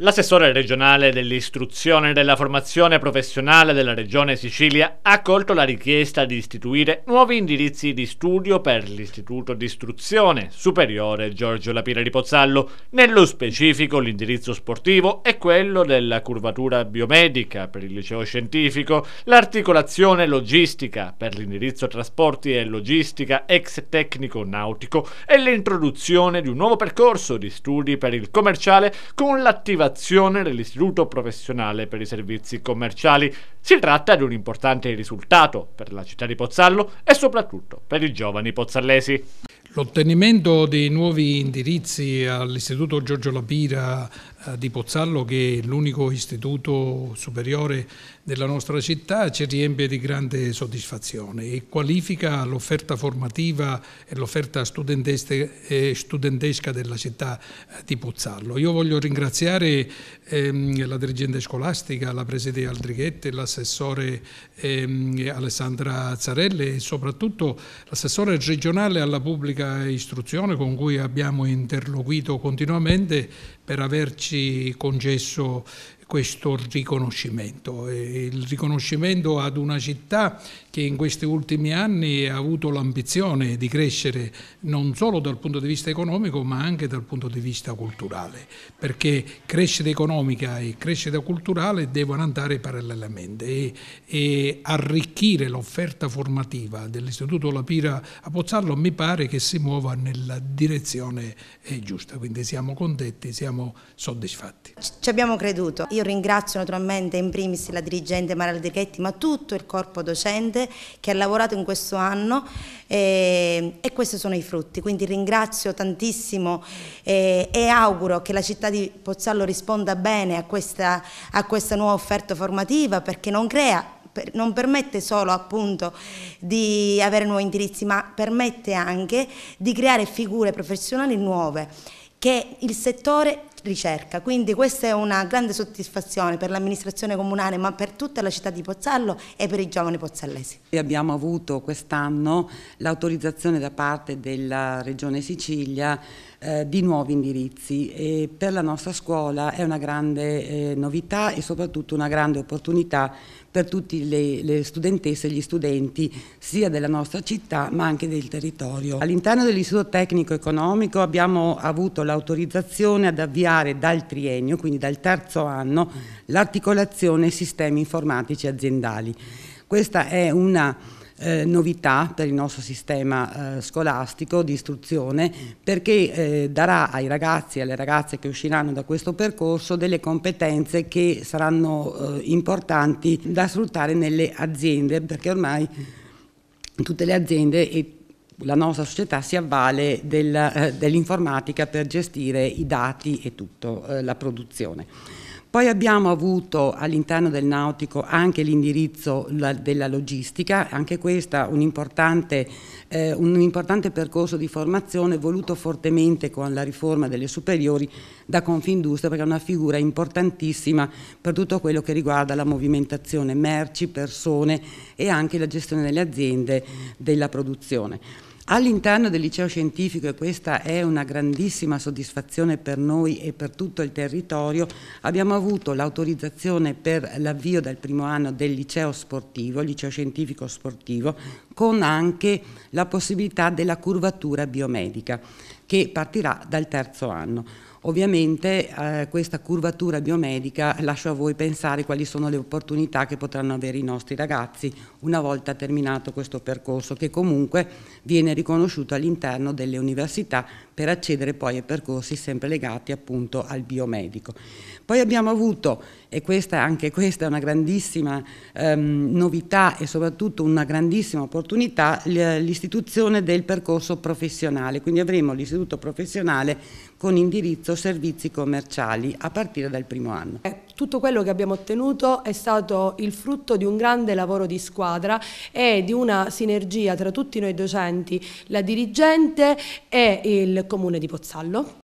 L'assessore regionale dell'istruzione e della formazione professionale della Regione Sicilia ha accolto la richiesta di istituire nuovi indirizzi di studio per l'Istituto di Istruzione Superiore Giorgio Lapira di Pozzallo, nello specifico l'indirizzo sportivo e quello della curvatura biomedica per il liceo scientifico, l'articolazione logistica per l'indirizzo trasporti e logistica ex tecnico nautico e l'introduzione di un nuovo percorso di studi per il commerciale con l'attivazione approvazione dell'Istituto Professionale per i Servizi Commerciali. Si tratta di un importante risultato per la città di Pozzallo e soprattutto per i giovani pozzallesi. L'ottenimento dei nuovi indirizzi all'Istituto Giorgio Lapira eh, di Pozzallo che è l'unico istituto superiore della nostra città ci riempie di grande soddisfazione e qualifica l'offerta formativa e l'offerta eh, studentesca della città eh, di Pozzallo. Io voglio ringraziare ehm, la dirigente scolastica, la preside Aldrighetti, l'assessore ehm, Alessandra Zarelli e soprattutto l'assessore regionale alla pubblica istruzione con cui abbiamo interloquito continuamente per averci si congesso questo riconoscimento, il riconoscimento ad una città che in questi ultimi anni ha avuto l'ambizione di crescere non solo dal punto di vista economico ma anche dal punto di vista culturale, perché crescita economica e crescita culturale devono andare parallelamente e, e arricchire l'offerta formativa dell'Istituto La Pira a Pozzallo mi pare che si muova nella direzione eh, giusta, quindi siamo contenti, siamo soddisfatti. Ci abbiamo creduto io ringrazio naturalmente in primis la dirigente Maria Aldechetti ma tutto il corpo docente che ha lavorato in questo anno eh, e questi sono i frutti, quindi ringrazio tantissimo eh, e auguro che la città di Pozzallo risponda bene a questa, a questa nuova offerta formativa perché non crea non permette solo appunto di avere nuovi indirizzi, ma permette anche di creare figure professionali nuove che il settore ricerca. Quindi questa è una grande soddisfazione per l'amministrazione comunale ma per tutta la città di Pozzallo e per i giovani pozzallesi. E abbiamo avuto quest'anno l'autorizzazione da parte della Regione Sicilia eh, di nuovi indirizzi e per la nostra scuola è una grande eh, novità e soprattutto una grande opportunità per tutte le, le studentesse e gli studenti sia della nostra città ma anche del territorio. All'interno dell'Istituto Tecnico Economico abbiamo avuto l'autorizzazione ad avviare iniziare dal triennio, quindi dal terzo anno, l'articolazione sistemi informatici aziendali. Questa è una eh, novità per il nostro sistema eh, scolastico di istruzione perché eh, darà ai ragazzi e alle ragazze che usciranno da questo percorso delle competenze che saranno eh, importanti da sfruttare nelle aziende perché ormai tutte le aziende e la nostra società si avvale del, eh, dell'informatica per gestire i dati e tutta eh, la produzione. Poi abbiamo avuto all'interno del nautico anche l'indirizzo della logistica, anche questo un eh, un importante, percorso di formazione voluto fortemente con la riforma delle superiori da Confindustria perché è una figura importantissima per tutto quello che riguarda la movimentazione merci, persone e anche la gestione delle aziende della produzione. All'interno del liceo scientifico, e questa è una grandissima soddisfazione per noi e per tutto il territorio, abbiamo avuto l'autorizzazione per l'avvio dal primo anno del liceo sportivo, liceo scientifico sportivo, con anche la possibilità della curvatura biomedica che partirà dal terzo anno. Ovviamente eh, questa curvatura biomedica lascio a voi pensare quali sono le opportunità che potranno avere i nostri ragazzi una volta terminato questo percorso che comunque viene riconosciuto all'interno delle università per accedere poi ai percorsi sempre legati appunto al biomedico. Poi abbiamo avuto, e questa, anche questa è una grandissima ehm, novità e soprattutto una grandissima opportunità, l'istituzione del percorso professionale, quindi avremo l'istituto professionale con indirizzo servizi commerciali a partire dal primo anno. Eh, tutto quello che abbiamo ottenuto è stato il frutto di un grande lavoro di squadra e di una sinergia tra tutti noi docenti, la dirigente e il comune di Pozzallo.